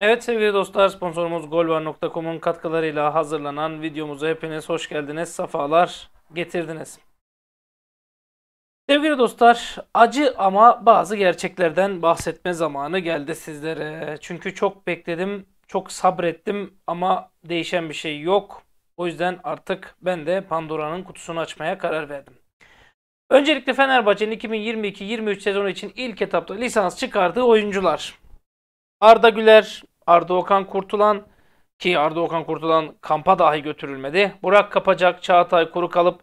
Evet sevgili dostlar sponsorumuz golvar.com'un katkılarıyla hazırlanan videomuza hepiniz hoş geldiniz, sefalar getirdiniz. Sevgili dostlar acı ama bazı gerçeklerden bahsetme zamanı geldi sizlere. Çünkü çok bekledim, çok sabrettim ama değişen bir şey yok. O yüzden artık ben de Pandora'nın kutusunu açmaya karar verdim. Öncelikle Fenerbahçe'nin 2022-23 sezonu için ilk etapta lisans çıkardığı oyuncular. Arda Güler, Arda Okan Kurtulan ki Arda Okan Kurtulan kampa dahi götürülmedi. Burak Kapacak, Çağatay Kuru kalıp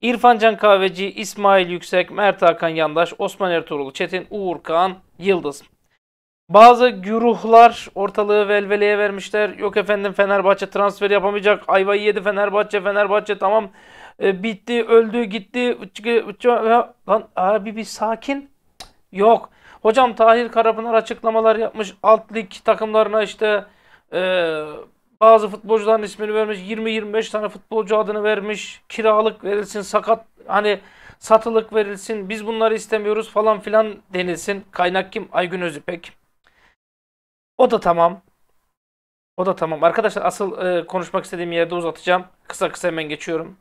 İrfancan Kahveci, İsmail Yüksek, Mert Hakan Yandaş, Osman Ertuğrul Çetin, Uğur Kağan, Yıldız. Bazı güruhlar ortalığı velveleye vermişler. Yok efendim Fenerbahçe transfer yapamayacak. Ayvayı yedi Fenerbahçe, Fenerbahçe tamam e, bitti, öldü, gitti. Lan abi bir sakin. Yok. Hocam Tahir Karapınar açıklamalar yapmış. Alt lig takımlarına işte e, bazı futbolcuların ismini vermiş. 20-25 tane futbolcu adını vermiş. Kiralık verilsin, sakat hani satılık verilsin. Biz bunları istemiyoruz falan filan denilsin. Kaynak kim? Aygün Özüpek. O da tamam. O da tamam. Arkadaşlar asıl e, konuşmak istediğim yerde uzatacağım. Kısa kısa hemen geçiyorum.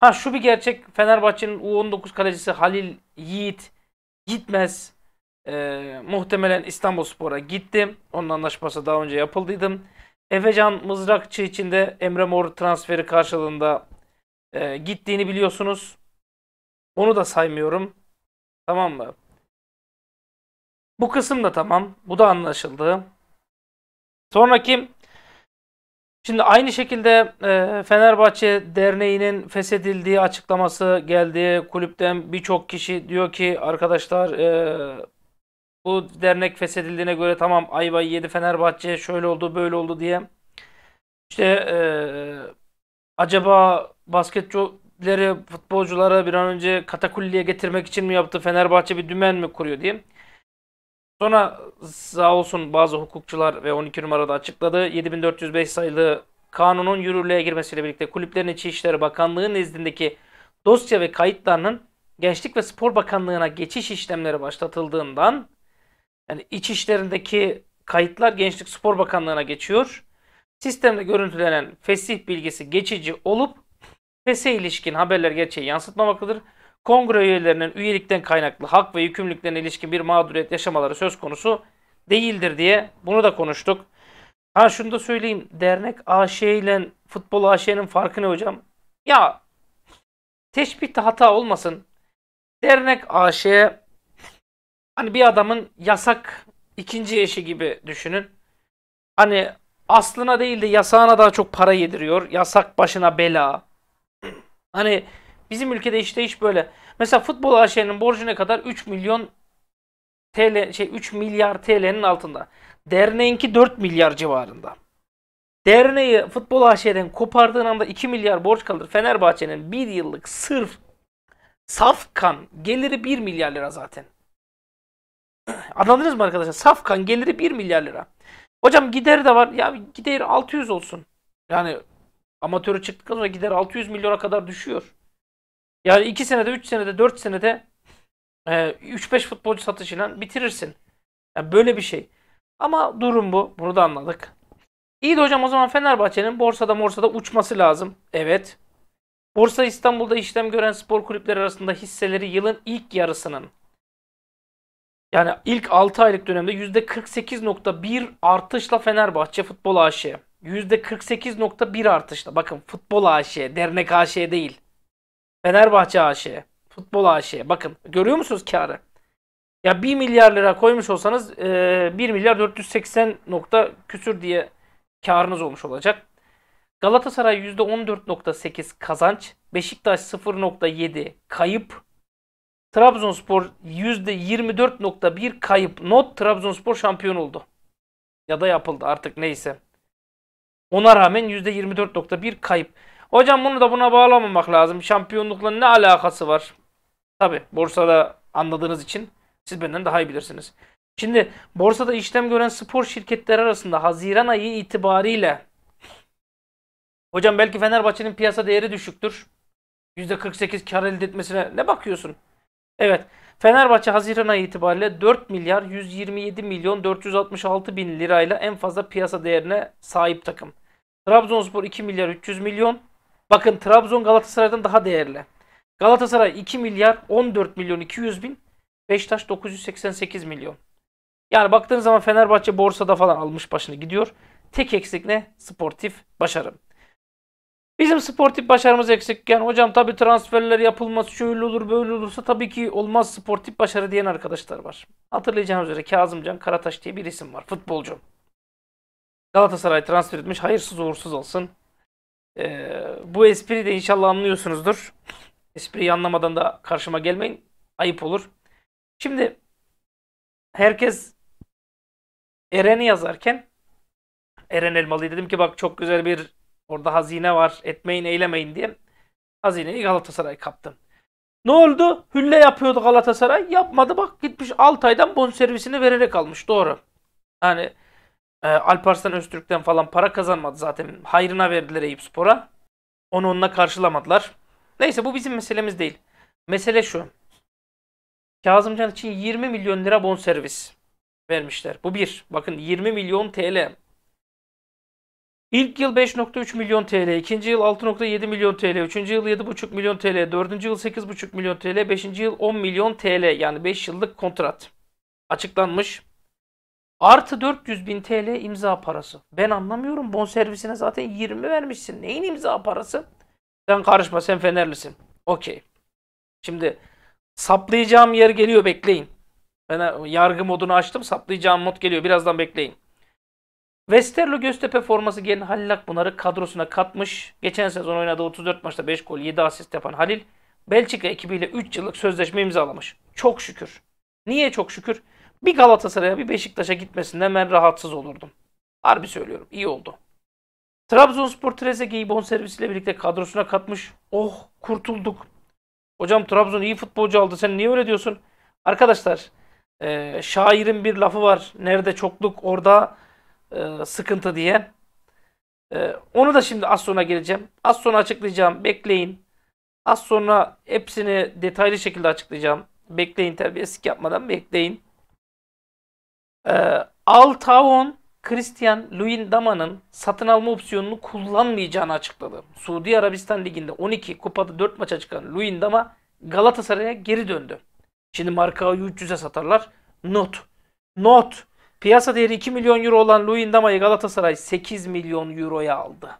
Ha şu bir gerçek. Fenerbahçe'nin U19 kalecisi Halil Yiğit gitmez. E, muhtemelen İstanbul Spor'a gittim. Onun anlaşması daha önce yapıldıydım. Efecan Mızrakçı için de Emre Mor transferi karşılığında e, gittiğini biliyorsunuz. Onu da saymıyorum. Tamam mı? Bu kısım da tamam. Bu da anlaşıldı. Sonraki Şimdi aynı şekilde e, Fenerbahçe Derneği'nin feshedildiği açıklaması geldi. Kulüpten birçok kişi diyor ki arkadaşlar e, bu dernek feshedildiğine göre tamam ayva yedi Fenerbahçe şöyle oldu böyle oldu diye. İşte e, acaba basketçileri futbolcuları bir an önce katakulliye getirmek için mi yaptı Fenerbahçe bir dümen mi kuruyor diye. Sonra sağ olsun bazı hukukçular ve 12 numarada açıkladı. 7405 sayılı kanunun yürürlüğe girmesiyle birlikte kulüplerin İçi İşleri Bakanlığı nezdindeki dosya ve kayıtlarının Gençlik ve Spor Bakanlığı'na geçiş işlemleri başlatıldığından yani iç işlerindeki kayıtlar Gençlik Spor Bakanlığı'na geçiyor. Sistemde görüntülenen fesih bilgisi geçici olup fese ilişkin haberler gerçeği yansıtmamaktadır. Kongre üyelerinin üyelikten kaynaklı hak ve yükümlülüklerine ilişkin bir mağduriyet yaşamaları söz konusu değildir diye bunu da konuştuk. Ha şunu da söyleyeyim. Dernek AŞ ile futbol AŞ'nin farkı ne hocam? Ya teşbihte hata olmasın. Dernek AŞ'ye Hani bir adamın yasak ikinci eşi gibi düşünün. Hani aslına değil de yasağına daha çok para yediriyor. Yasak başına bela. Hani bizim ülkede işte iş böyle. Mesela futbol AŞ'nin borcu ne kadar? 3 milyon TL şey 3 milyar TL'nin altında. Derneğinki 4 milyar civarında. Derneği futbol AŞ'den kopardığın anda 2 milyar borç kalır. Fenerbahçe'nin bir yıllık sırf safkan geliri 1 milyar lira zaten. Anladınız mı arkadaşlar? Safkan geliri 1 milyar lira. Hocam gider de var. Ya gideri 600 olsun. Yani amatörü çıktıktan sonra gider 600 milyona kadar düşüyor. Yani 2 senede, 3 senede, 4 senede 3-5 e, futbolcu satışıyla bitirirsin. Yani böyle bir şey. Ama durum bu. Bunu da anladık. İyi de hocam o zaman Fenerbahçe'nin borsada morsada uçması lazım. Evet. Borsa İstanbul'da işlem gören spor kulüpleri arasında hisseleri yılın ilk yarısının yani ilk 6 aylık dönemde %48.1 artışla Fenerbahçe Futbol AŞ. %48.1 artışla. Bakın Futbol AŞ, Dernek AŞ değil. Fenerbahçe AŞ, Futbol AŞ. Bakın görüyor musunuz karı? Ya 1 milyar lira koymuş olsanız 1 e, milyar 480 nokta küsür diye karınız olmuş olacak. Galatasaray %14.8 kazanç, Beşiktaş 0.7 kayıp, Trabzonspor %24.1 kayıp not Trabzonspor şampiyon oldu. Ya da yapıldı artık neyse. Ona rağmen %24.1 kayıp. Hocam bunu da buna bağlamamak lazım. Şampiyonlukla ne alakası var? Tabi borsada anladığınız için siz benden daha iyi bilirsiniz. Şimdi borsada işlem gören spor şirketleri arasında Haziran ayı itibariyle Hocam belki Fenerbahçe'nin piyasa değeri düşüktür. %48 kar elde etmesine ne bakıyorsun? Evet. Fenerbahçe Haziran ayı itibariyle 4 milyar 127 milyon 466 bin lirayla en fazla piyasa değerine sahip takım. Trabzonspor 2 milyar 300 milyon. Bakın Trabzon Galatasaray'dan daha değerli. Galatasaray 2 milyar 14 milyon 200 bin. Beşiktaş 988 milyon. Yani baktığınız zaman Fenerbahçe borsada falan almış başını gidiyor. Tek eksik ne? Sportif başarı. Bizim sportif başarımız eksikken hocam tabi transferler yapılmaz, şöyle olur böyle olursa tabii ki olmaz sportif başarı diyen arkadaşlar var. Hatırlayacağınız üzere Kazımcan Karataş diye bir isim var. Futbolcu. Galatasaray transfer etmiş. Hayırsız uğursuz olsun. Ee, bu espriyi de inşallah anlıyorsunuzdur. Espriyi anlamadan da karşıma gelmeyin. Ayıp olur. Şimdi herkes Eren'i yazarken Eren Elmalı'yı dedim ki bak çok güzel bir Orada hazine var. Etmeyin eylemeyin diye hazineyi Galatasaray kaptı. Ne oldu? Hülle yapıyordu Galatasaray. Yapmadı bak gitmiş Altay'dan bonservisini vererek almış. Doğru. Yani e, Alparslan Öztürk'ten falan para kazanmadı zaten. Hayrına verdiler Eyüp Spor'a. Onu onunla karşılamadılar. Neyse bu bizim meselemiz değil. Mesele şu. Kazımcan için 20 milyon lira bonservis vermişler. Bu bir. Bakın 20 milyon TL. İlk yıl 5.3 milyon TL, ikinci yıl 6.7 milyon TL, üçüncü yıl 7.5 milyon TL, dördüncü yıl 8.5 milyon TL, beşinci yıl 10 milyon TL yani 5 yıllık kontrat açıklanmış. Artı 400 bin TL imza parası. Ben anlamıyorum bon servisine zaten 20 vermişsin. Neyin imza parası? Sen karışma sen Fenerlisin. Okey. Şimdi saplayacağım yer geliyor bekleyin. Ben e, yargı modunu açtım saplayacağım mod geliyor birazdan bekleyin. Westerlo Göztepe forması gelen Halil Akpınar'ı kadrosuna katmış. Geçen sezon oynadığı 34 maçta 5 gol 7 asist yapan Halil Belçika ekibiyle 3 yıllık sözleşme imzalamış. Çok şükür. Niye çok şükür? Bir Galatasaray'a bir Beşiktaş'a gitmesinden ben rahatsız olurdum. Harbi söylüyorum iyi oldu. Trabzonspor bon servisiyle birlikte kadrosuna katmış. Oh kurtulduk. Hocam Trabzon iyi futbolcu aldı sen niye öyle diyorsun? Arkadaşlar e, şairin bir lafı var. Nerede çokluk orada e, sıkıntı diye. E, onu da şimdi az sonra geleceğim. Az sonra açıklayacağım. Bekleyin. Az sonra hepsini detaylı şekilde açıklayacağım. Bekleyin terbiyesizlik yapmadan bekleyin. E, Altaon Christian Luyendama'nın satın alma opsiyonunu kullanmayacağını açıkladı. Suudi Arabistan Ligi'nde 12 kupada 4 maça çıkan Luyendama Galatasaray'a geri döndü. Şimdi marka 300'e satarlar. Not. Not. Piyasa değeri 2 milyon euro olan Louis Ndama'yı Galatasaray 8 milyon euroya aldı.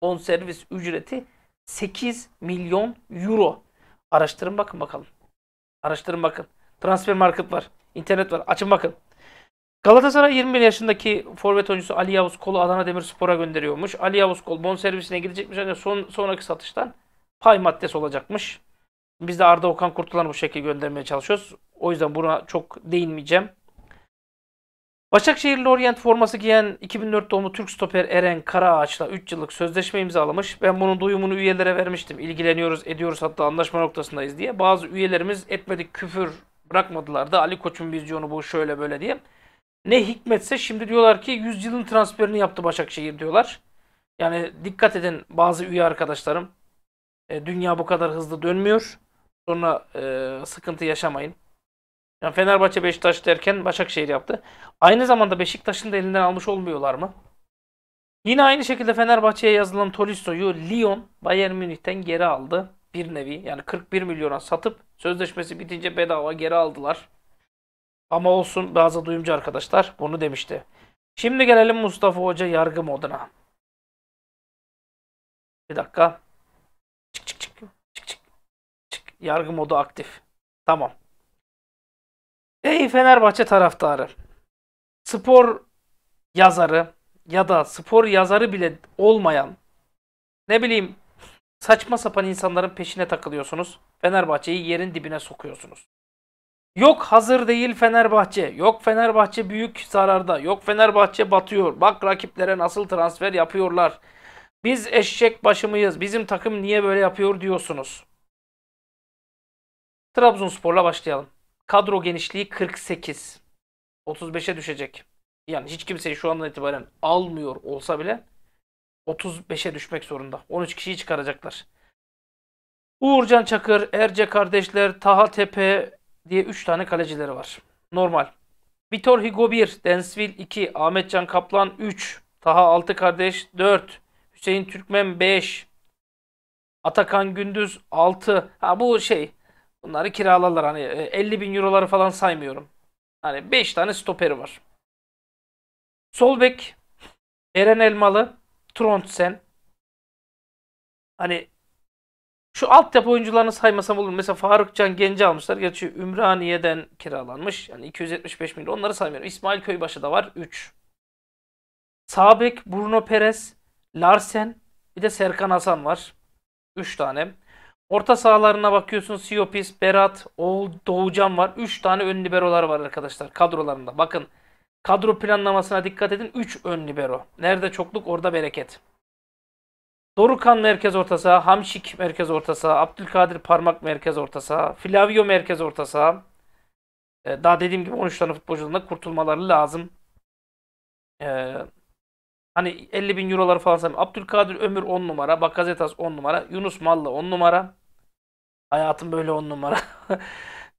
On servis ücreti 8 milyon euro. Araştırın bakın bakalım. Araştırın bakın. Transfer market var. internet var. Açın bakın. Galatasaray 21 yaşındaki forvet oyuncusu Ali Yavuz Kol'u Adana Demirspor'a gönderiyormuş. Ali Yavuz Kol bon servisine gidecekmiş ancak hani son, sonraki satıştan pay maddesi olacakmış. Biz de Arda Okan Kurtulan'ı bu şekilde göndermeye çalışıyoruz. O yüzden buna çok değinmeyeceğim. Başakşehirli Orient forması giyen 2004 doğumlu Türk stoper Eren Karaağaç'la 3 yıllık sözleşme imzalamış. Ben bunun duyumunu üyelere vermiştim. İlgileniyoruz, ediyoruz hatta anlaşma noktasındayız diye. Bazı üyelerimiz etmedik küfür bırakmadılar da Ali Koç'un vizyonu bu şöyle böyle diye. Ne hikmetse şimdi diyorlar ki 100 yılın transferini yaptı Başakşehir diyorlar. Yani dikkat edin bazı üye arkadaşlarım. E, dünya bu kadar hızlı dönmüyor. Sonra e, sıkıntı yaşamayın. Yani Fenerbahçe Beşiktaş derken Başakşehir yaptı. Aynı zamanda Beşiktaş'ın da elinden almış olmuyorlar mı? Yine aynı şekilde Fenerbahçe'ye yazılan Toliso'yu Lyon Bayern Münih'ten geri aldı. Bir nevi yani 41 milyona satıp sözleşmesi bitince bedava geri aldılar. Ama olsun bazı duyumcu arkadaşlar bunu demişti. Şimdi gelelim Mustafa Hoca yargı moduna. Bir dakika. Çık çık çık. Çık çık. Çık. Yargı modu aktif. Tamam. Ey Fenerbahçe taraftarı. Spor yazarı ya da spor yazarı bile olmayan ne bileyim saçma sapan insanların peşine takılıyorsunuz. Fenerbahçe'yi yerin dibine sokuyorsunuz. Yok hazır değil Fenerbahçe. Yok Fenerbahçe büyük zararda. Yok Fenerbahçe batıyor. Bak rakiplere nasıl transfer yapıyorlar. Biz eşek başımıyız, Bizim takım niye böyle yapıyor diyorsunuz. Trabzonspor'la başlayalım kadro genişliği 48. 35'e düşecek. Yani hiç kimseyi şu andan itibaren almıyor olsa bile 35'e düşmek zorunda. 13 kişiyi çıkaracaklar. Uğurcan Çakır, Erce kardeşler, Taha Tepe diye 3 tane kalecileri var. Normal. Vitor Higo 1, Densville 2, Ahmetcan Kaplan 3, Taha 6 kardeş 4, Hüseyin Türkmen 5, Atakan Gündüz 6. Ha bu şey Bunları kiralarlar. Hani 50 e, bin euroları falan saymıyorum. Hani 5 tane stoperi var. Solbek, Eren Elmalı, Trondsen. Hani şu altyapı oyuncularını saymasam olur. Mesela Faruk Can Genci almışlar. Gerçi Ümraniye'den kiralanmış. Yani 275 milyon. Onları saymıyorum. İsmail Köybaşı da var. 3. Sabek, Bruno Perez, Larsen bir de Serkan Hasan var. 3 tane. Orta sahalarına bakıyorsun Siopis, Berat, Oğul, Doğucan var. 3 tane ön liberolar var arkadaşlar kadrolarında. Bakın kadro planlamasına dikkat edin. 3 ön libero. Nerede çokluk orada bereket. Dorukan merkez orta saha, Hamşik merkez orta saha, Abdülkadir Parmak merkez orta saha, Flavio merkez orta saha. Ee, daha dediğim gibi 13 tane futbolcudan kurtulmaları lazım. Ee, Hani 50 bin euroları falan sayayım. Abdülkadir Ömür 10 numara. Bakazetas 10 numara. Yunus malla 10 numara. Hayatım böyle 10 numara.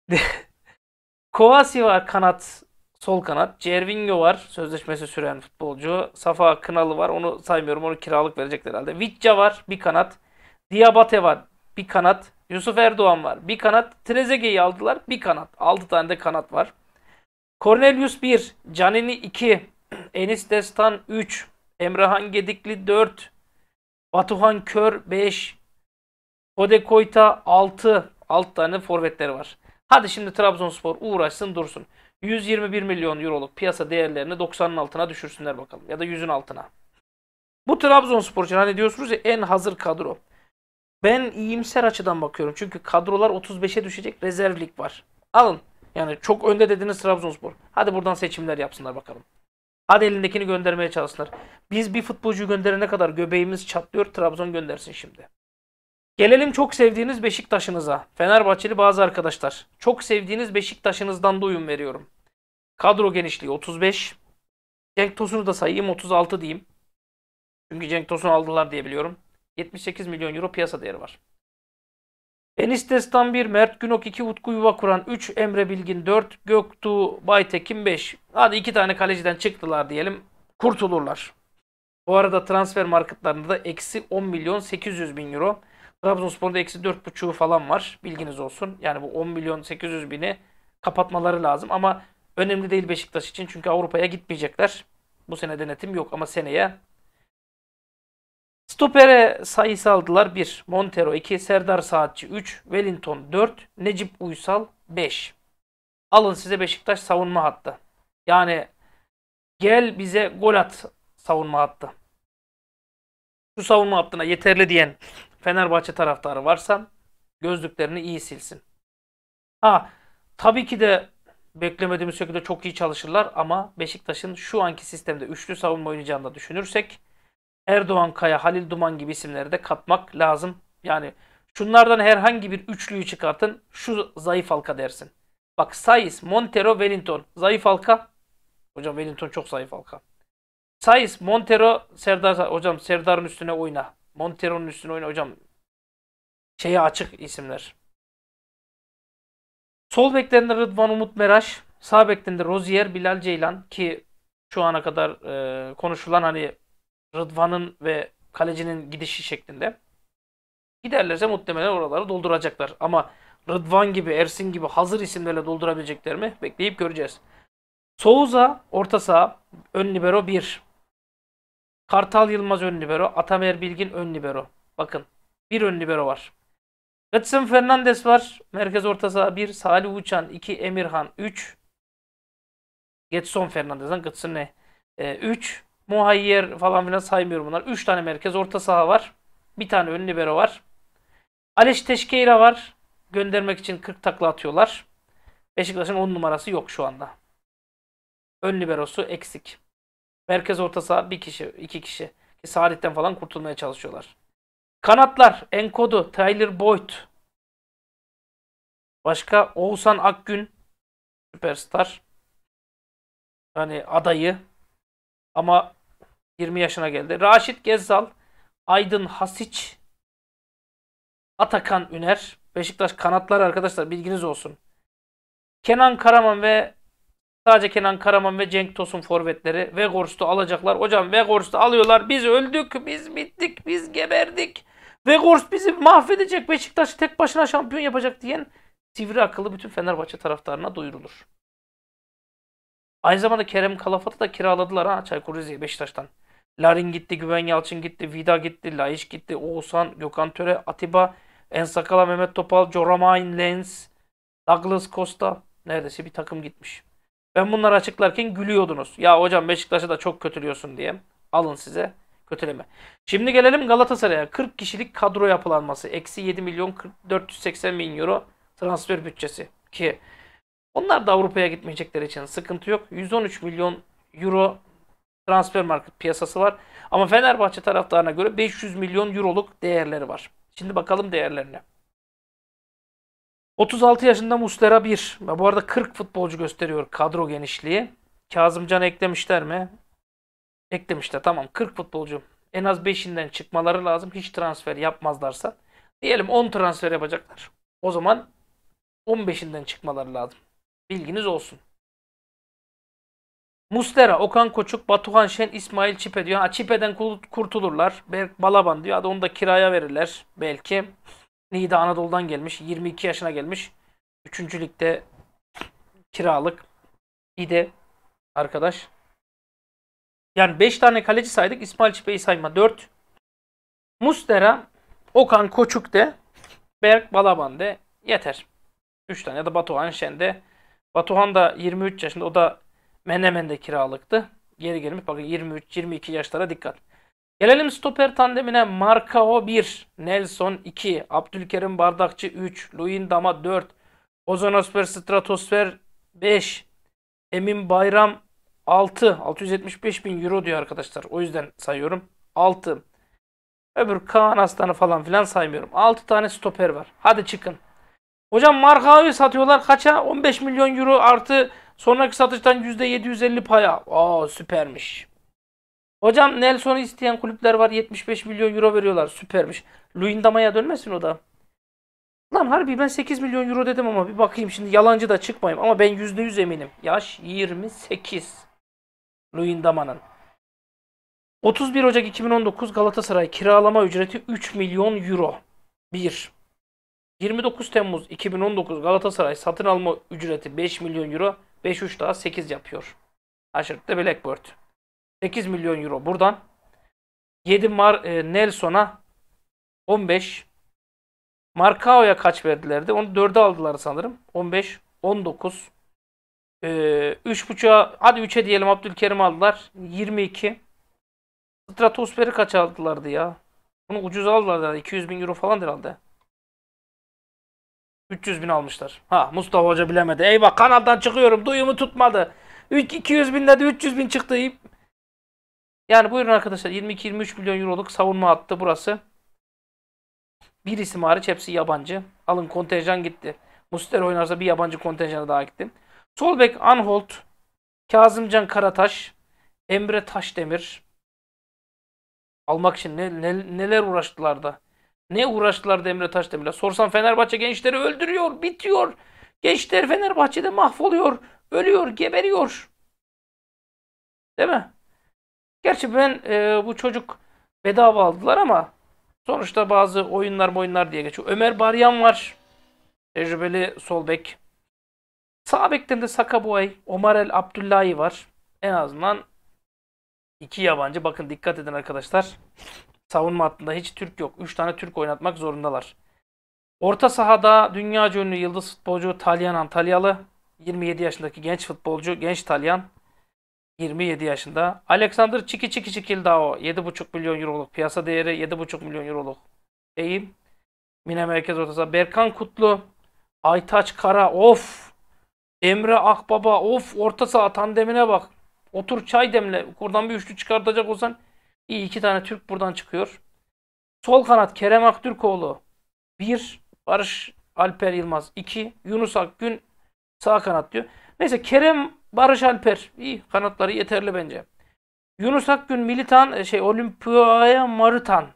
Kovasi var kanat. Sol kanat. Cervinho var. Sözleşmesi süren futbolcu. Safa Kınalı var. Onu saymıyorum. Onu kiralık verecekler herhalde. Vitca var. Bir kanat. Diabate var. Bir kanat. Yusuf Erdoğan var. Bir kanat. Trezeguet'i aldılar. Bir kanat. 6 tane de kanat var. Cornelius 1. Canini 2. Enis Destan 3. Emrehan Gedikli 4, Batuhan Kör 5, Kode Koyta 6. 6 tane forvetleri var. Hadi şimdi Trabzonspor uğraşsın dursun. 121 milyon euroluk piyasa değerlerini 90'ın altına düşürsünler bakalım. Ya da 100'ün altına. Bu Trabzonspor için hani diyorsunuz ya en hazır kadro. Ben iyimser açıdan bakıyorum. Çünkü kadrolar 35'e düşecek rezervlik var. Alın. Yani çok önde dediniz Trabzonspor. Hadi buradan seçimler yapsınlar bakalım. Hadi elindekini göndermeye çalışsınlar. Biz bir futbolcu gönderene kadar göbeğimiz çatlıyor. Trabzon göndersin şimdi. Gelelim çok sevdiğiniz Beşiktaş'ınıza. Fenerbahçeli bazı arkadaşlar. Çok sevdiğiniz Beşiktaş'ınızdan da uyum veriyorum. Kadro genişliği 35. Cenk Tosun'u da sayayım 36 diyeyim. Çünkü Cenk Tosun aldılar diye biliyorum. 78 milyon euro piyasa değeri var. Enis Destan 1, Mert Günok 2, Utku kuran 3, Emre Bilgin 4, Göktuğ Baytekin 5. Hadi iki tane kaleciden çıktılar diyelim. Kurtulurlar. Bu arada transfer marketlerinde da eksi 10 milyon 800 bin euro. Trabzonspor'da eksi 4.5'u falan var. Bilginiz olsun. Yani bu 10 milyon 800 bini kapatmaları lazım. Ama önemli değil Beşiktaş için. Çünkü Avrupa'ya gitmeyecekler. Bu sene denetim yok ama seneye Stopere sayısı aldılar 1, Montero 2, Serdar Saatçi 3, Wellington 4, Necip Uysal 5. Alın size Beşiktaş savunma hattı. Yani gel bize gol at savunma hattı. Şu savunma hattına yeterli diyen Fenerbahçe taraftarı varsa gözlüklerini iyi silsin. Ha tabii ki de beklemediğimiz şekilde çok iyi çalışırlar ama Beşiktaş'ın şu anki sistemde üçlü savunma oynayacağını da düşünürsek Erdoğan Kaya, Halil Duman gibi isimleri de katmak lazım. Yani şunlardan herhangi bir üçlüyü çıkartın şu zayıf halka dersin. Bak Sayis, Montero, Wellington zayıf halka. Hocam Wellington çok zayıf halka. Sayıs, Montero, Serdar. Hocam Serdar'ın üstüne oyna. Montero'nun üstüne oyna hocam. Şeye açık isimler. Sol beklerinde Rıdvan Umut Meraş. Sağ beklerinde Rozier, Bilal Ceylan ki şu ana kadar e, konuşulan hani Rıdvan'ın ve kalecinin gidişi şeklinde. Giderlerse muhtemelen oraları dolduracaklar. Ama Rıdvan gibi, Ersin gibi hazır isimlerle doldurabilecekler mi? Bekleyip göreceğiz. Souza orta saha, ön libero 1. Kartal Yılmaz ön libero, Atamer Bilgin ön libero. Bakın bir ön libero var. Hudson Fernandes var. Merkez orta saha 1. Salih Uçan 2. Emirhan 3. Getson Fernandes'den Gıtsın ne? 3. E, ee, Muhayyer falan filan saymıyorum bunlar. 3 tane merkez orta saha var. Bir tane ön libero var. Aleş Teşkeira var. Göndermek için 40 takla atıyorlar. Beşiktaş'ın 10 numarası yok şu anda. Ön liberosu eksik. Merkez orta saha bir kişi, iki kişi. Ki falan kurtulmaya çalışıyorlar. Kanatlar Enkodu, Tyler Boyd. Başka Oğuzhan Akgün. Süperstar. Yani adayı. Ama 20 yaşına geldi. Raşit Gezzal, Aydın Hasiç, Atakan Üner. Beşiktaş kanatlar arkadaşlar bilginiz olsun. Kenan Karaman ve Sadece Kenan Karaman ve Cenk Tosun forvetleri Vegors'u alacaklar. Hocam Vegors'u alıyorlar. Biz öldük, biz bittik, biz geberdik. Vegors bizi mahvedecek. Beşiktaş'ı tek başına şampiyon yapacak diyen sivri akıllı bütün Fenerbahçe taraftarına duyurulur. Aynı zamanda Kerem Kalafat'ı da kiraladılar ha Çaykur Rize'ye Beşiktaş'tan. Larin gitti, Güven Yalçın gitti, Vida gitti, Laiş gitti, Oğuzhan, Gökhan Töre, Atiba, Ensakala, Mehmet Topal, Joramain, Lens, Douglas Costa. Neredeyse bir takım gitmiş. Ben bunları açıklarken gülüyordunuz. Ya hocam Beşiktaş'a da çok kötülüyorsun diye. Alın size kötüleme. Şimdi gelelim Galatasaray'a. 40 kişilik kadro yapılanması. Eksi 7 milyon 480 bin euro transfer bütçesi. Ki onlar da Avrupa'ya gitmeyecekleri için sıkıntı yok. 113 milyon euro transfer market piyasası var. Ama Fenerbahçe taraftarına göre 500 milyon euroluk değerleri var. Şimdi bakalım değerlerine. 36 yaşında Mustera 1. bu arada 40 futbolcu gösteriyor kadro genişliği. Kazımcan eklemişler mi? Eklemişler tamam 40 futbolcu. En az 5'inden çıkmaları lazım hiç transfer yapmazlarsa. Diyelim 10 transfer yapacaklar. O zaman 15'inden çıkmaları lazım. Bilginiz olsun. Mustera, Okan Koçuk, Batuhan Şen, İsmail Çipe diyor. Ha, Çipe'den kurtulurlar. Berk Balaban diyor. Hadi onu da kiraya verirler belki. Nihde Anadolu'dan gelmiş. 22 yaşına gelmiş. 3. ligde kiralık. İde arkadaş. Yani 5 tane kaleci saydık. İsmail Çipe'yi sayma 4. Mustera, Okan Koçuk de, Berk Balaban de yeter. 3 tane ya da Batuhan Şen de. Batuhan da 23 yaşında o da Menemen'de kiralıktı. Geri gelmiş bakın 23-22 yaşlara dikkat. Gelelim stoper tandemine Markao 1, Nelson 2, Abdülkerim Bardakçı 3, Luindama 4, Ozonosfer Stratosfer 5, Emin Bayram 6, 675 bin euro diyor arkadaşlar. O yüzden sayıyorum. 6. Öbür Kaan Aslan'ı falan filan saymıyorum. 6 tane stoper var. Hadi çıkın. Hocam Markao'yu satıyorlar kaça? 15 milyon euro artı sonraki satıştan %750 paya. Aa süpermiş. Hocam Nelson'u isteyen kulüpler var. 75 milyon euro veriyorlar. Süpermiş. Luyendama'ya dönmesin o da. Lan harbi ben 8 milyon euro dedim ama bir bakayım şimdi yalancı da çıkmayayım. Ama ben %100 eminim. Yaş 28. Luyendama'nın. 31 Ocak 2019 Galatasaray kiralama ücreti 3 milyon euro. 1. 29 Temmuz 2019 Galatasaray satın alma ücreti 5 milyon euro. 5-3 daha 8 yapıyor. Aşırttı Blackbird. 8 milyon euro buradan. 7 Mar e, Nelson'a 15. Marcao'ya kaç verdilerdi? Onu 4'e aldılar sanırım. 15, 19. E, 3.5'a hadi 3'e diyelim Abdülkerim aldılar. 22. Stratosfer'i kaç aldılardı ya? Onu ucuz aldılar. da. 200 bin euro falan herhalde. 300 bin almışlar. Ha Mustafa Hoca bilemedi. Eyvah kanaldan çıkıyorum. Duyumu tutmadı. 200 bin dedi 300 bin çıktı. Yani buyurun arkadaşlar 22-23 milyon euroluk savunma attı burası. Bir isim hariç hepsi yabancı. Alın kontenjan gitti. Muster oynarsa bir yabancı kontenjanı daha gitti. Solbek Anholt, Kazımcan Karataş, Emre Taşdemir. Almak için ne, ne, neler uğraştılar da. Ne uğraştılar da Emre Taşdemir'le. Sorsan Fenerbahçe gençleri öldürüyor, bitiyor. Gençler Fenerbahçe'de mahvoluyor, ölüyor, geberiyor. Değil mi? Gerçi ben e, bu çocuk bedava aldılar ama sonuçta bazı oyunlar oyunlar diye geçiyor. Ömer Baryan var. Tecrübeli sol bek. Sağ bekten de Sakaboy, Omar El Abdullahi var. En azından iki yabancı. Bakın dikkat edin arkadaşlar. Savunma hattında hiç Türk yok. Üç tane Türk oynatmak zorundalar. Orta sahada dünya ünlü yıldız futbolcu Talyan Antalyalı. 27 yaşındaki genç futbolcu, genç Talyan. 27 yaşında. Alexander Çiki Çiki çikil Çikildao 7,5 milyon euroluk piyasa değeri 7,5 milyon euroluk değil. Mine merkez ortası. Berkan Kutlu, Aytaç Kara of. Emre Akbaba of orta saha tandemine bak. Otur çay demle. Oradan bir üçlü çıkartacak olsan iyi iki tane Türk buradan çıkıyor. Sol kanat Kerem Aktürkoğlu 1, Barış Alper Yılmaz 2, Yunus Akgün sağ kanat diyor. Neyse Kerem Barış Alper. iyi kanatları yeterli bence. Yunus Akgün Militan e, şey Olimpiya Maritan.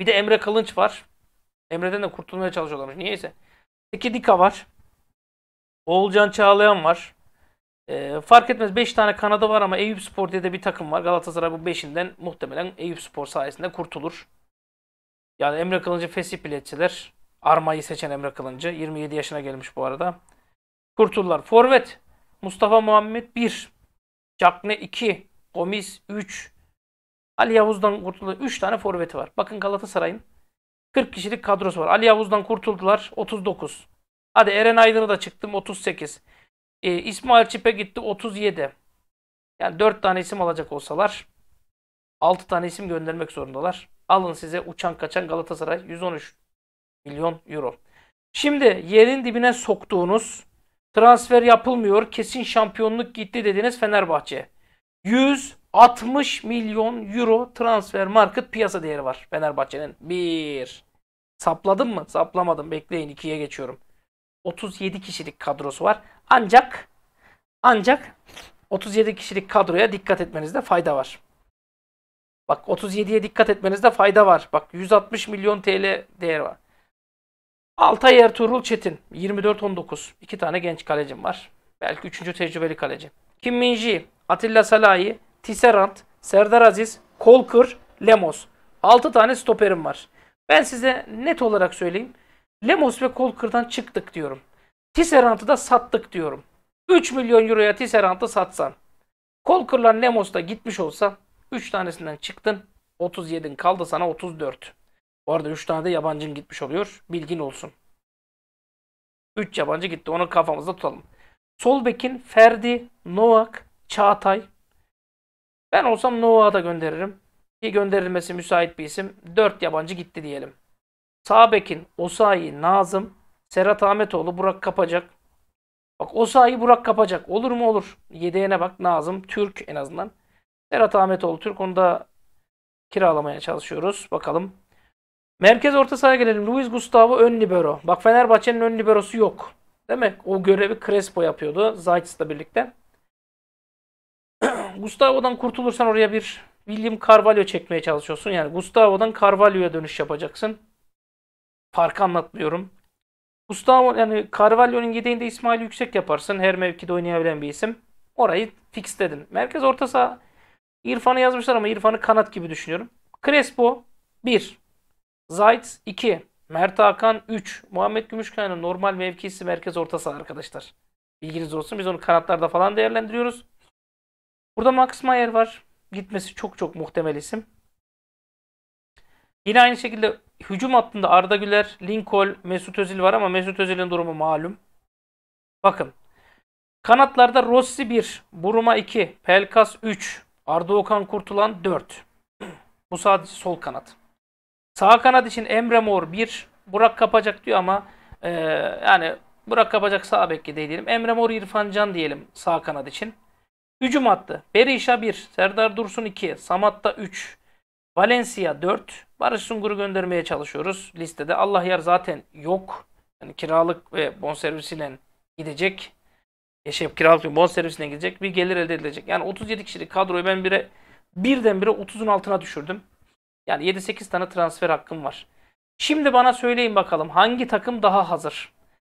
Bir de Emre Kılınç var. Emre'den de kurtulmaya çalışıyorlarmış. Niyeyse. Peki Dika var. Oğulcan Çağlayan var. E, fark etmez 5 tane kanadı var ama Eyüp Spor diye de bir takım var. Galatasaray bu 5'inden muhtemelen Eyüp Spor sayesinde kurtulur. Yani Emre Kılıncı fesih biletçiler. Armayı seçen Emre Kılıncı. 27 yaşına gelmiş bu arada. Kurtullar. Forvet. Mustafa Muhammed 1, Cakne 2, Gomis 3, Ali Yavuz'dan kurtuldu. 3 tane forveti var. Bakın Galatasaray'ın 40 kişilik kadrosu var. Ali Yavuz'dan kurtuldular 39. Hadi Eren Aydın'ı da çıktım 38. E, ee, İsmail Çip'e gitti 37. Yani 4 tane isim alacak olsalar 6 tane isim göndermek zorundalar. Alın size uçan kaçan Galatasaray 113 milyon euro. Şimdi yerin dibine soktuğunuz transfer yapılmıyor. Kesin şampiyonluk gitti dediniz Fenerbahçe. 160 milyon euro transfer market piyasa değeri var Fenerbahçe'nin. bir Sapladım mı? Saplamadım. Bekleyin ikiye geçiyorum. 37 kişilik kadrosu var. Ancak ancak 37 kişilik kadroya dikkat etmenizde fayda var. Bak 37'ye dikkat etmenizde fayda var. Bak 160 milyon TL değeri var. Altay Ertuğrul Çetin 24-19. İki tane genç kalecim var. Belki üçüncü tecrübeli kaleci. Kim Minji, Atilla Salahi, Tisserant, Serdar Aziz, Kolkır, Lemos. altı tane stoperim var. Ben size net olarak söyleyeyim. Lemos ve Kolkır'dan çıktık diyorum. Tisserant'ı da sattık diyorum. 3 milyon euroya Tisserant'ı satsan. Kolkır'la Lemos da gitmiş olsa 3 tanesinden çıktın. 37'in kaldı sana 34. Bu arada 3 tane de yabancım gitmiş oluyor. Bilgin olsun. 3 yabancı gitti. Onu kafamızda tutalım. Sol bekin Ferdi, Novak, Çağatay. Ben olsam Novak'a da gönderirim. Ki gönderilmesi müsait bir isim. 4 yabancı gitti diyelim. Sağ bekin Osayi, Nazım, Serhat Ahmetoğlu, Burak Kapacak. Bak Osayi Burak Kapacak. Olur mu olur. Yedeğine bak Nazım. Türk en azından. Serhat Ahmetoğlu Türk. Onu da kiralamaya çalışıyoruz. Bakalım Merkez orta sahaya gelelim. Luis Gustavo ön libero. Bak Fenerbahçe'nin ön liberosu yok. Değil mi? O görevi Crespo yapıyordu. Zaytis'le birlikte. Gustavo'dan kurtulursan oraya bir William Carvalho çekmeye çalışıyorsun. Yani Gustavo'dan Carvalho'ya dönüş yapacaksın. Farkı anlatmıyorum. Gustavo yani Carvalho'nun yedeğinde İsmail Yüksek yaparsın. Her mevkide oynayabilen bir isim. Orayı fixledin. Merkez orta saha İrfan'ı yazmışlar ama İrfan'ı kanat gibi düşünüyorum. Crespo 1. Zayt 2. Mert Hakan 3. Muhammed Gümüşkaya'nın normal mevkisi merkez orta saha arkadaşlar. Bilginiz olsun. Biz onu kanatlarda falan değerlendiriyoruz. Burada Max Mayer var. Gitmesi çok çok muhtemel isim. Yine aynı şekilde hücum hattında Arda Güler, Lincoln, Mesut Özil var ama Mesut Özil'in durumu malum. Bakın. Kanatlarda Rossi 1, Buruma 2, Pelkas 3, Arda Okan Kurtulan 4. Bu sadece sol kanat. Sağ kanat için Emre Mor 1. Burak Kapacak diyor ama e, yani Burak Kapacak sağ bekle diyelim. Emre Mor İrfan Can diyelim sağ kanat için. Hücum attı. Berisha 1. Serdar Dursun 2. Samatta 3. Valencia 4. Barış Sungur'u göndermeye çalışıyoruz listede. Allah yer zaten yok. Yani kiralık ve bonservisiyle gidecek. Ya kiralık ve bonservisine gidecek. Bir gelir elde edilecek. Yani 37 kişilik kadroyu ben bire birdenbire 30'un altına düşürdüm. Yani 7-8 tane transfer hakkım var. Şimdi bana söyleyin bakalım hangi takım daha hazır?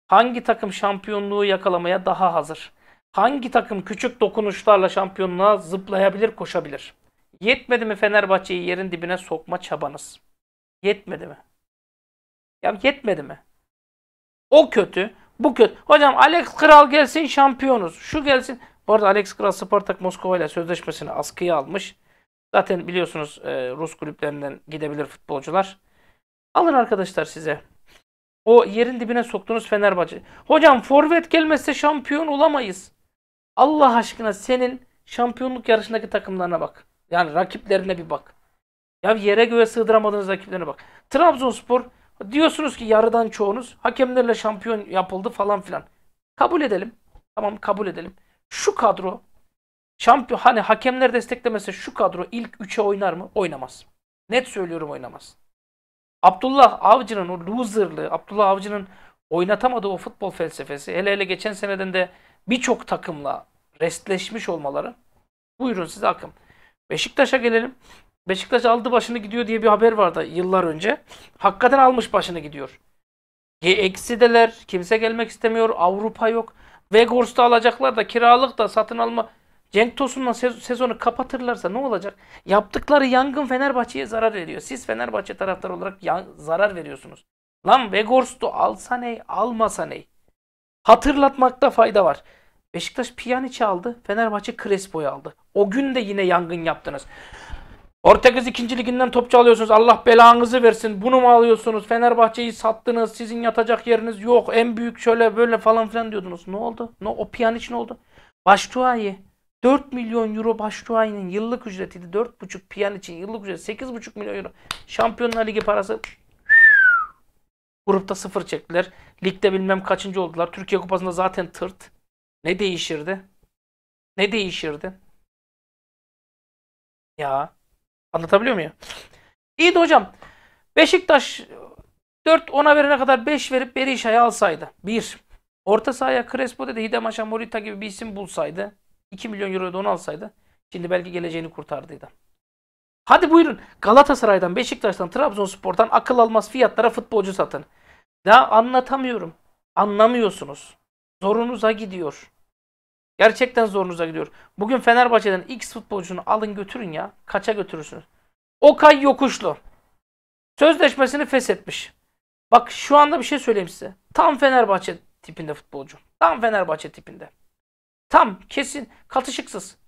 Hangi takım şampiyonluğu yakalamaya daha hazır? Hangi takım küçük dokunuşlarla şampiyonluğa zıplayabilir, koşabilir? Yetmedi mi Fenerbahçe'yi yerin dibine sokma çabanız? Yetmedi mi? Ya yetmedi mi? O kötü, bu kötü. Hocam Alex Kral gelsin şampiyonuz. Şu gelsin. Bu arada Alex Kral Spartak Moskova ile sözleşmesini askıya almış. Zaten biliyorsunuz e, Rus kulüplerinden gidebilir futbolcular. Alın arkadaşlar size. O yerin dibine soktuğunuz Fenerbahçe. Hocam forvet gelmezse şampiyon olamayız. Allah aşkına senin şampiyonluk yarışındaki takımlarına bak. Yani rakiplerine bir bak. Ya yere göğe sığdıramadığınız rakiplerine bak. Trabzonspor diyorsunuz ki yarıdan çoğunuz hakemlerle şampiyon yapıldı falan filan. Kabul edelim. Tamam kabul edelim. Şu kadro Şampiyon hani hakemler desteklemese şu kadro ilk 3'e oynar mı? Oynamaz. Net söylüyorum oynamaz. Abdullah Avcı'nın o loserlığı, Abdullah Avcı'nın oynatamadığı o futbol felsefesi, hele hele geçen seneden de birçok takımla restleşmiş olmaları. Buyurun size akım. Beşiktaş'a gelelim. Beşiktaş aldı başını gidiyor diye bir haber vardı yıllar önce. Hakikaten almış başını gidiyor. Eksideler, kimse gelmek istemiyor, Avrupa yok. Vegors'ta alacaklar da kiralık da satın alma Cenk Tosun'la sezonu kapatırlarsa ne olacak? Yaptıkları yangın Fenerbahçe'ye zarar veriyor. Siz Fenerbahçe taraftarı olarak zarar veriyorsunuz. Lan Vegors'tu alsa ne almasa ne? Hatırlatmakta fayda var. Beşiktaş Pjanic'i aldı. Fenerbahçe Crespo'yu aldı. O gün de yine yangın yaptınız. Ortekiz ikinci liginden topçu alıyorsunuz. Allah belanızı versin. Bunu mu alıyorsunuz? Fenerbahçe'yi sattınız. Sizin yatacak yeriniz yok. En büyük şöyle böyle falan filan diyordunuz. Ne oldu? Ne, o Pjanic ne oldu? Baştuay'ı 4 milyon euro Baştuay'ın yıllık ücretiydi. 4,5 piyan için yıllık ücret 8,5 milyon euro. Şampiyonlar Ligi parası grupta sıfır çektiler. Ligde bilmem kaçıncı oldular. Türkiye Kupası'nda zaten tırt. Ne değişirdi? Ne değişirdi? Ya. Anlatabiliyor muyum? İyi de hocam. Beşiktaş 4 10'a verene kadar 5 verip Berisha'yı alsaydı. 1. Orta sahaya Crespo dedi Hidemaşa Morita gibi bir isim bulsaydı. 2 milyon euroyu da onu alsaydı şimdi belki geleceğini kurtardıydı. Hadi buyurun Galatasaray'dan, Beşiktaş'tan, Trabzonspor'dan akıl almaz fiyatlara futbolcu satın. Ya anlatamıyorum. Anlamıyorsunuz. Zorunuza gidiyor. Gerçekten zorunuza gidiyor. Bugün Fenerbahçe'den X futbolcunu alın götürün ya. Kaça götürürsünüz? Okay Yokuşlu. Sözleşmesini feshetmiş. Bak şu anda bir şey söyleyeyim size. Tam Fenerbahçe tipinde futbolcu. Tam Fenerbahçe tipinde. Tam, kesin, katışıksız.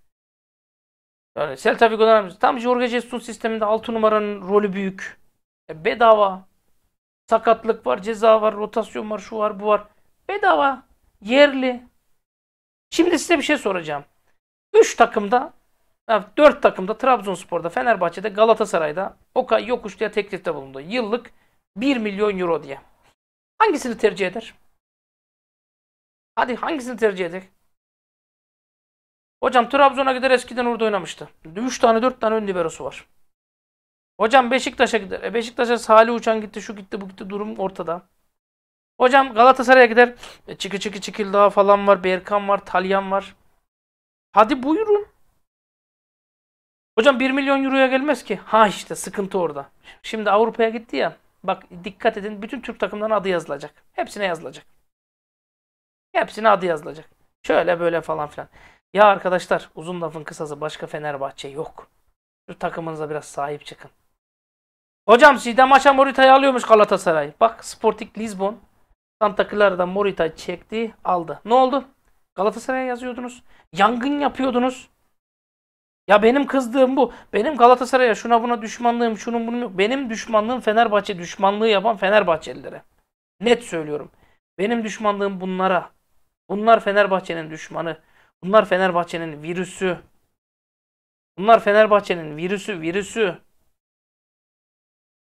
Yani Celta Vigo'dan tam Jorge Jesus sisteminde 6 numaranın rolü büyük. E bedava. Sakatlık var, ceza var, rotasyon var, şu var, bu var. Bedava. Yerli. Şimdi size bir şey soracağım. 3 takımda 4 takımda Trabzonspor'da, Fenerbahçe'de, Galatasaray'da Okay diye teklifte bulundu. Yıllık 1 milyon euro diye. Hangisini tercih eder? Hadi hangisini tercih eder? Hocam Trabzon'a gider eskiden orada oynamıştı. 3 tane 4 tane ön liberosu var. Hocam Beşiktaş'a gider. E Beşiktaş'a Salih Uçan gitti, şu gitti, bu gitti. Durum ortada. Hocam Galatasaray'a gider. E, çıkı çıkı çıkıl daha falan var. Berkan var, Talyan var. Hadi buyurun. Hocam 1 milyon euroya gelmez ki. Ha işte sıkıntı orada. Şimdi Avrupa'ya gitti ya. Bak dikkat edin bütün Türk takımlarının adı yazılacak. Hepsine yazılacak. Hepsine adı yazılacak. Şöyle böyle falan filan. Ya arkadaşlar uzun lafın kısası başka Fenerbahçe yok. Şu takımınıza biraz sahip çıkın. Hocam Sidem Aşa Morita'yı alıyormuş Galatasaray. Bak Sporting Lisbon Santa Clara'dan Morita çekti aldı. Ne oldu? Galatasaray'a yazıyordunuz. Yangın yapıyordunuz. Ya benim kızdığım bu. Benim Galatasaray'a şuna buna düşmanlığım, şunun bunun yok. Benim düşmanlığım Fenerbahçe düşmanlığı yapan Fenerbahçelilere. Net söylüyorum. Benim düşmanlığım bunlara. Bunlar Fenerbahçe'nin düşmanı. Bunlar Fenerbahçe'nin virüsü. Bunlar Fenerbahçe'nin virüsü, virüsü.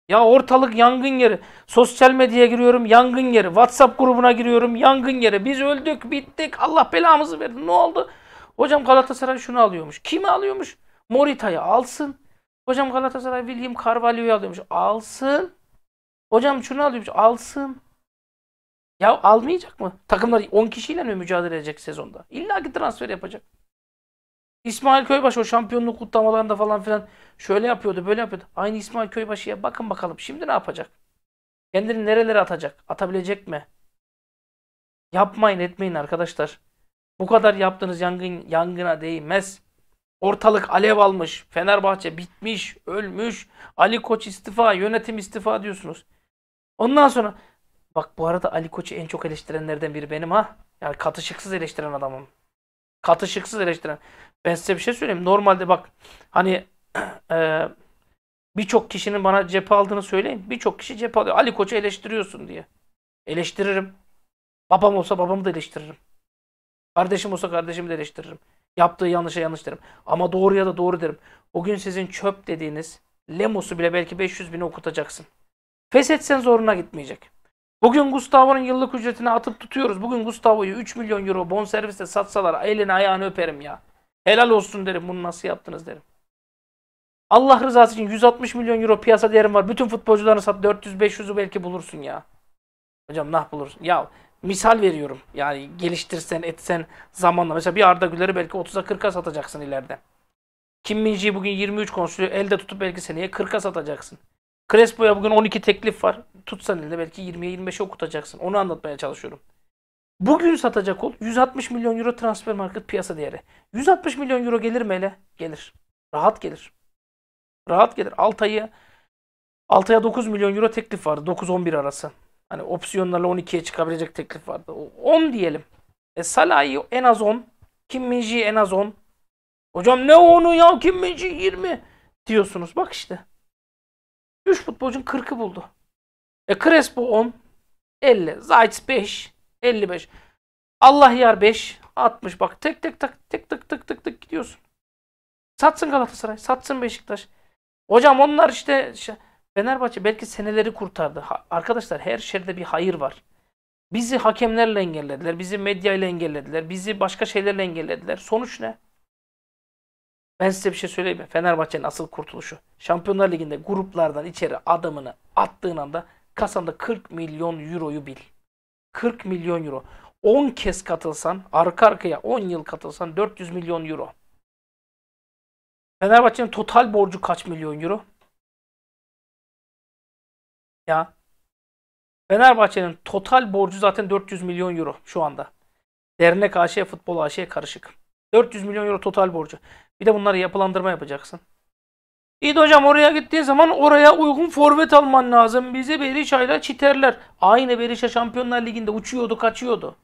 Ya ortalık yangın yeri. Sosyal medyaya giriyorum yangın yeri. WhatsApp grubuna giriyorum yangın yeri. Biz öldük, bittik. Allah belamızı verdi. Ne oldu? Hocam Galatasaray şunu alıyormuş. Kimi alıyormuş? Morita'yı alsın. Hocam Galatasaray William Carvalho'yu alıyormuş. Alsın. Hocam şunu alıyormuş. Alsın. Ya almayacak mı? Takımlar 10 kişiyle mi mücadele edecek sezonda? İlla ki transfer yapacak. İsmail Köybaşı o şampiyonluk kutlamalarında falan filan şöyle yapıyordu böyle yapıyordu. Aynı İsmail Köybaşı'ya bakın bakalım şimdi ne yapacak? Kendini nerelere atacak? Atabilecek mi? Yapmayın etmeyin arkadaşlar. Bu kadar yaptığınız yangın yangına değmez. Ortalık alev almış. Fenerbahçe bitmiş, ölmüş. Ali Koç istifa, yönetim istifa diyorsunuz. Ondan sonra Bak bu arada Ali Koç'u en çok eleştirenlerden biri benim ha. Yani katışıksız eleştiren adamım. Katışıksız eleştiren. Ben size bir şey söyleyeyim. Normalde bak hani e, birçok kişinin bana cephe aldığını söyleyeyim Birçok kişi cephe alıyor. Ali Koç'u eleştiriyorsun diye. Eleştiririm. Babam olsa babamı da eleştiririm. Kardeşim olsa kardeşimi de eleştiririm. Yaptığı yanlışa yanlış derim. Ama doğruya da doğru derim. Bugün sizin çöp dediğiniz Lemos'u bile belki 500 bini okutacaksın. Fes etsen zoruna gitmeyecek. Bugün Gustavo'nun yıllık ücretini atıp tutuyoruz. Bugün Gustavo'yu 3 milyon euro bonserviste satsalar elini ayağını öperim ya. Helal olsun derim bunu nasıl yaptınız derim. Allah rızası için 160 milyon euro piyasa değerim var. Bütün futbolcularını sat 400-500'ü belki bulursun ya. Hocam nah bulursun. Ya misal veriyorum. Yani geliştirsen etsen zamanla. Mesela bir Arda Güler'i belki 30'a 40'a satacaksın ileride. Kim Minji'yi bugün 23 konsülü elde tutup belki seneye 40'a satacaksın. Crespo'ya bugün 12 teklif var. Tutsan elde belki 20'ye 25'e okutacaksın. Onu anlatmaya çalışıyorum. Bugün satacak ol. 160 milyon euro transfer market piyasa değeri. 160 milyon euro gelir mi hele? Gelir. Rahat gelir. Rahat gelir. Altay'ı Altay'a 9 milyon euro teklif vardı. 9-11 arası. Hani opsiyonlarla 12'ye çıkabilecek teklif vardı. 10 diyelim. E Salah'ı en az 10. Kim Minji en az 10. Hocam ne onu ya Kim Minji 20 diyorsunuz. Bak işte. 3 futbolcun 40'ı buldu. E Crespo 10, 50, Zayt 5, 55. Allah yar 5, 60. Bak tek tek tak tek tık tık tık tık gidiyorsun. Satsın Galatasaray, satsın Beşiktaş. Hocam onlar işte Fenerbahçe belki seneleri kurtardı. Ha, arkadaşlar her şeyde bir hayır var. Bizi hakemlerle engellediler, bizi medyayla engellediler, bizi başka şeylerle engellediler. Sonuç ne? Ben size bir şey söyleyeyim mi? Fenerbahçe'nin asıl kurtuluşu. Şampiyonlar Ligi'nde gruplardan içeri adamını attığın anda kasanda 40 milyon euroyu bil. 40 milyon euro. 10 kez katılsan, arka arkaya 10 yıl katılsan 400 milyon euro. Fenerbahçe'nin total borcu kaç milyon euro? Ya. Fenerbahçe'nin total borcu zaten 400 milyon euro şu anda. Dernek AŞ, Futbol AŞ karışık. 400 milyon euro total borcu. Bir de bunları yapılandırma yapacaksın. İyi de hocam oraya gittiğin zaman oraya uygun forvet alman lazım. Bizi Berisha'yla çiterler. Aynı Berisha Şampiyonlar Ligi'nde uçuyordu kaçıyordu.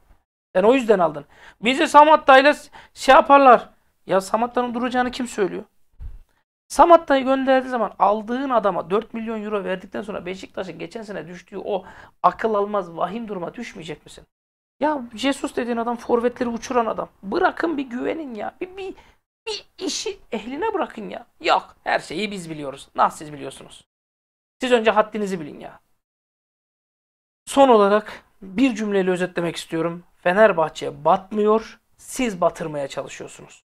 Sen o yüzden aldın. Bizi Samatta'yla şey yaparlar. Ya Samatta'nın duracağını kim söylüyor? Samatta'yı gönderdiği zaman aldığın adama 4 milyon euro verdikten sonra Beşiktaş'ın geçen sene düştüğü o akıl almaz vahim duruma düşmeyecek misin? Ya Jesus dediğin adam forvetleri uçuran adam. Bırakın bir güvenin ya. Bir, bir, bir işi ehline bırakın ya. Yok her şeyi biz biliyoruz. Nasıl siz biliyorsunuz? Siz önce haddinizi bilin ya. Son olarak bir cümleyle özetlemek istiyorum. Fenerbahçe batmıyor, siz batırmaya çalışıyorsunuz.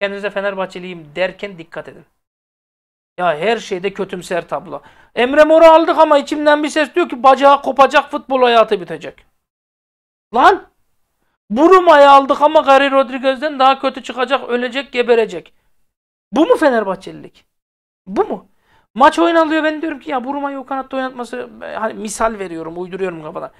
Kendinize Fenerbahçeliyim derken dikkat edin. Ya her şeyde kötümser tablo. Emre Mor'u aldık ama içimden bir ses diyor ki bacağı kopacak, futbol hayatı bitecek. Lan! Buruma'yı aldık ama Gary Rodriguez'den daha kötü çıkacak, ölecek, geberecek. Bu mu Fenerbahçelilik? Bu mu? Maç oynanıyor ben diyorum ki ya Buruma'yı o kanatta oynatması e, hani misal veriyorum, uyduruyorum kafadan.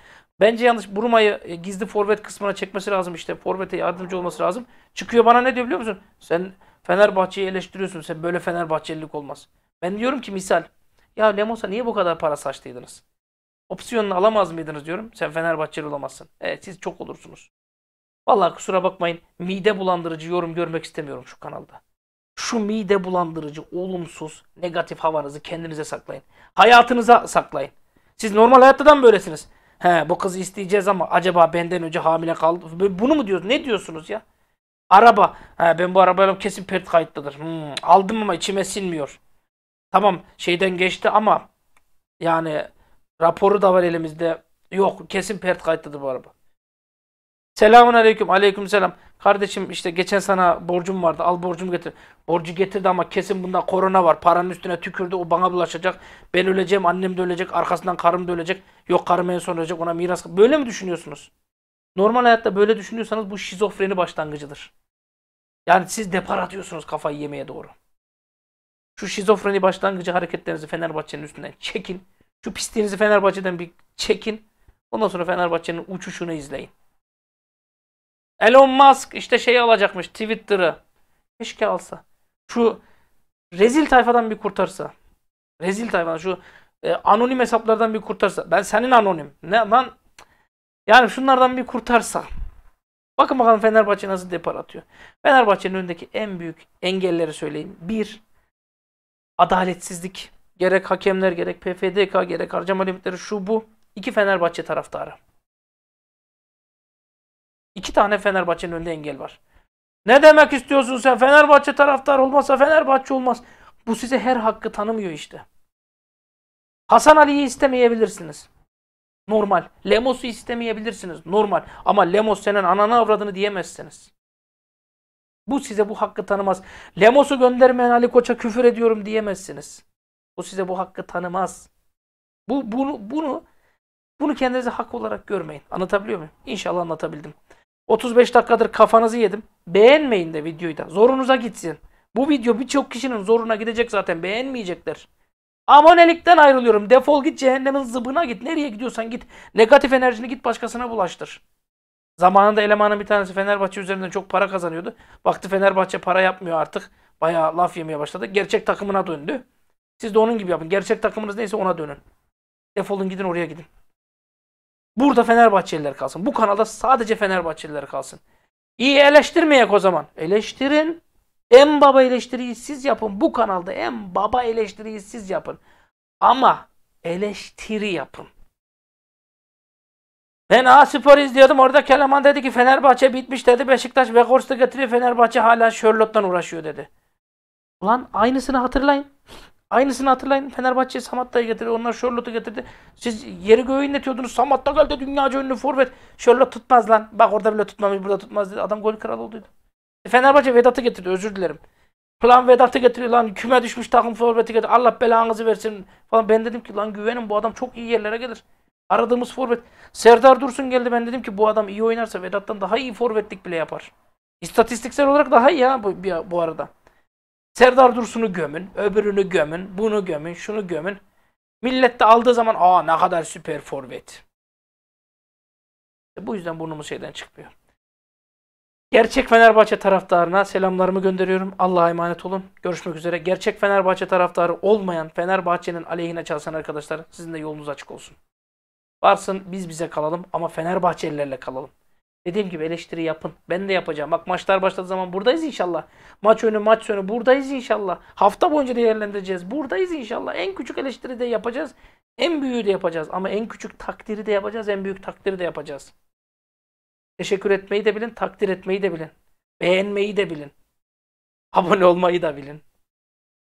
Bence yanlış. Buruma'yı e, gizli forvet kısmına çekmesi lazım işte. Forvet'e yardımcı olması lazım. Çıkıyor bana ne diyor biliyor musun? Sen Fenerbahçe'yi eleştiriyorsun. Sen böyle Fenerbahçelilik olmaz. Ben diyorum ki misal. Ya Lemos'a niye bu kadar para saçtıydınız? Opsiyonunu alamaz mıydınız diyorum. Sen Fenerbahçeli olamazsın. Evet siz çok olursunuz. Vallahi kusura bakmayın mide bulandırıcı yorum görmek istemiyorum şu kanalda. Şu mide bulandırıcı, olumsuz, negatif havanızı kendinize saklayın. Hayatınıza saklayın. Siz normal hayatta da mı böylesiniz? He bu kızı isteyeceğiz ama acaba benden önce hamile kaldı. Bunu mu diyorsunuz? Ne diyorsunuz ya? Araba. He ben bu arabayla kesin pert kayıtlıdır. Hmm, aldım ama içime sinmiyor. Tamam şeyden geçti ama yani Raporu da var elimizde. Yok kesin pert kayıtlıdır bu araba. Selamun aleyküm. Aleyküm selam. Kardeşim işte geçen sana borcum vardı. Al borcumu getir. Borcu getirdi ama kesin bunda korona var. Paranın üstüne tükürdü. O bana bulaşacak. Ben öleceğim. Annem de ölecek. Arkasından karım da ölecek. Yok karım en son ölecek. Ona miras. Böyle mi düşünüyorsunuz? Normal hayatta böyle düşünüyorsanız bu şizofreni başlangıcıdır. Yani siz depar atıyorsunuz kafayı yemeye doğru. Şu şizofreni başlangıcı hareketlerinizi Fenerbahçe'nin üstünden çekin. Şu pisliğinizi Fenerbahçe'den bir çekin. Ondan sonra Fenerbahçe'nin uçuşunu izleyin. Elon Musk işte şeyi alacakmış Twitter'ı. Keşke alsa. Şu rezil tayfadan bir kurtarsa. Rezil tayfadan şu e, anonim hesaplardan bir kurtarsa. Ben senin anonim. Ne lan? Yani şunlardan bir kurtarsa. Bakın bakalım Fenerbahçe nasıl depar atıyor. Fenerbahçe'nin önündeki en büyük engelleri söyleyeyim. Bir, adaletsizlik. Gerek hakemler, gerek PFDK, gerek harcama limitleri şu bu. iki Fenerbahçe taraftarı. İki tane Fenerbahçe'nin önünde engel var. Ne demek istiyorsun sen? Fenerbahçe taraftar olmasa Fenerbahçe olmaz. Bu size her hakkı tanımıyor işte. Hasan Ali'yi istemeyebilirsiniz. Normal. Lemos'u istemeyebilirsiniz. Normal. Ama Lemos senin ananı avradını diyemezsiniz. Bu size bu hakkı tanımaz. Lemos'u göndermeyen Ali Koç'a küfür ediyorum diyemezsiniz. O size bu hakkı tanımaz. Bu bunu bunu bunu kendinize hak olarak görmeyin. Anlatabiliyor muyum? İnşallah anlatabildim. 35 dakikadır kafanızı yedim. Beğenmeyin de videoyu da. Zorunuza gitsin. Bu video birçok kişinin zoruna gidecek zaten. Beğenmeyecekler. Abonelikten ayrılıyorum. Defol git cehennemin zıbına git. Nereye gidiyorsan git. Negatif enerjini git başkasına bulaştır. Zamanında elemanın bir tanesi Fenerbahçe üzerinden çok para kazanıyordu. Baktı Fenerbahçe para yapmıyor artık. Bayağı laf yemeye başladı. Gerçek takımına döndü. Siz de onun gibi yapın. Gerçek takımınız neyse ona dönün. Defolun gidin oraya gidin. Burada Fenerbahçeliler kalsın. Bu kanalda sadece Fenerbahçeliler kalsın. İyi eleştirmeyek o zaman. Eleştirin. En baba eleştiriyi siz yapın. Bu kanalda en baba eleştiriyi siz yapın. Ama eleştiri yapın. Ben A Spor izliyordum. Orada Keleman dedi ki Fenerbahçe bitmiş dedi. Beşiktaş ve Vegors'ta getiriyor. Fenerbahçe hala Charlotte'dan uğraşıyor dedi. Ulan aynısını hatırlayın. Aynısını hatırlayın. Fenerbahçe Samatta'yı getirdi. Onlar Charlotte'u getirdi. Siz yeri göğe inletiyordunuz. Samatta geldi dünyaca ünlü forvet. Charlotte tutmaz lan. Bak orada bile tutmamış burada tutmaz dedi. Adam gol kralı olduydu. E, Fenerbahçe Vedat'ı getirdi. Özür dilerim. Plan Vedat'ı getiriyor lan. Küme düşmüş takım forveti getirdi. Allah belanızı versin falan. Ben dedim ki lan güvenin bu adam çok iyi yerlere gelir. Aradığımız forvet. Serdar Dursun geldi. Ben dedim ki bu adam iyi oynarsa Vedat'tan daha iyi forvetlik bile yapar. İstatistiksel olarak daha iyi ha bu, bu arada. Serdar Dursun'u gömün, öbürünü gömün, bunu gömün, şunu gömün. Millet de aldığı zaman aa ne kadar süper forvet. E bu yüzden burnumuz şeyden çıkmıyor. Gerçek Fenerbahçe taraftarına selamlarımı gönderiyorum. Allah'a emanet olun. Görüşmek üzere. Gerçek Fenerbahçe taraftarı olmayan Fenerbahçe'nin aleyhine çalışan arkadaşlar sizin de yolunuz açık olsun. Varsın biz bize kalalım ama Fenerbahçelilerle kalalım. Dediğim gibi eleştiri yapın. Ben de yapacağım. Bak maçlar başladığı zaman buradayız inşallah. Maç önü maç sonu buradayız inşallah. Hafta boyunca değerlendireceğiz. Buradayız inşallah. En küçük eleştiri de yapacağız. En büyüğü de yapacağız. Ama en küçük takdiri de yapacağız. En büyük takdiri de yapacağız. Teşekkür etmeyi de bilin. Takdir etmeyi de bilin. Beğenmeyi de bilin. Abone olmayı da bilin.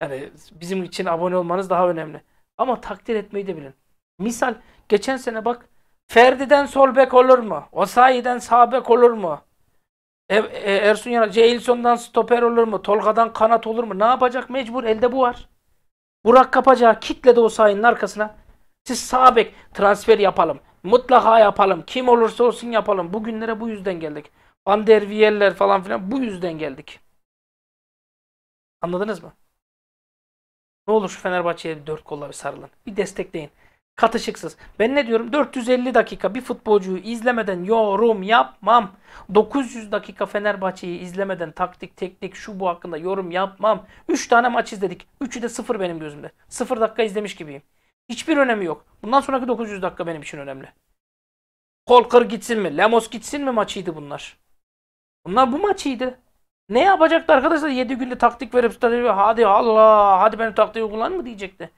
Yani bizim için abone olmanız daha önemli. Ama takdir etmeyi de bilin. Misal geçen sene bak Ferdi'den sol bek olur mu? Osayi'den sağ bek olur mu? E, e, Ersun Yanal, Ceyilson'dan stoper olur mu? Tolga'dan kanat olur mu? Ne yapacak? Mecbur elde bu var. Burak kapacağı kitle de Osayi'nin arkasına. Siz sağ bek transfer yapalım. Mutlaka yapalım. Kim olursa olsun yapalım. Bugünlere bu yüzden geldik. Van der Vieller falan filan bu yüzden geldik. Anladınız mı? Ne olur şu Fenerbahçe'ye dört kolla bir sarılın. Bir destekleyin. Katışıksız. Ben ne diyorum? 450 dakika bir futbolcuyu izlemeden yorum yapmam. 900 dakika Fenerbahçe'yi izlemeden taktik, teknik, şu bu hakkında yorum yapmam. 3 tane maç izledik. 3'ü de 0 benim gözümde. 0 dakika izlemiş gibiyim. Hiçbir önemi yok. Bundan sonraki 900 dakika benim için önemli. Kolkır gitsin mi? Lemos gitsin mi maçıydı bunlar? Bunlar bu maçıydı. Ne yapacaktı arkadaşlar? 7 günde taktik verip hadi Allah hadi benim taktiği kullan mı diyecekti.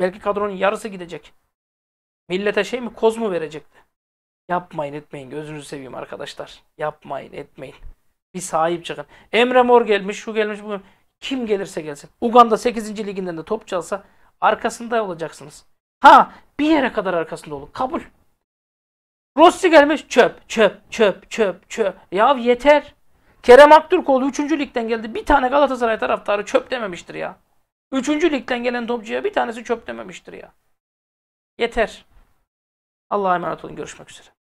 Belki kadronun yarısı gidecek. Millete şey mi koz mu verecekti? Yapmayın etmeyin gözünüzü seveyim arkadaşlar. Yapmayın etmeyin. Bir sahip çıkın. Emre Mor gelmiş şu gelmiş bu Kim gelirse gelsin. Uganda 8. liginden de top çalsa arkasında olacaksınız. Ha bir yere kadar arkasında olun. Kabul. Rossi gelmiş çöp çöp çöp çöp çöp. Ya yeter. Kerem Aktürkoğlu 3. ligden geldi. Bir tane Galatasaray taraftarı çöp dememiştir ya. 3. ligden gelen topçuya bir tanesi çöp dememiştir ya. Yeter. Allah'a emanet olun. Görüşmek üzere.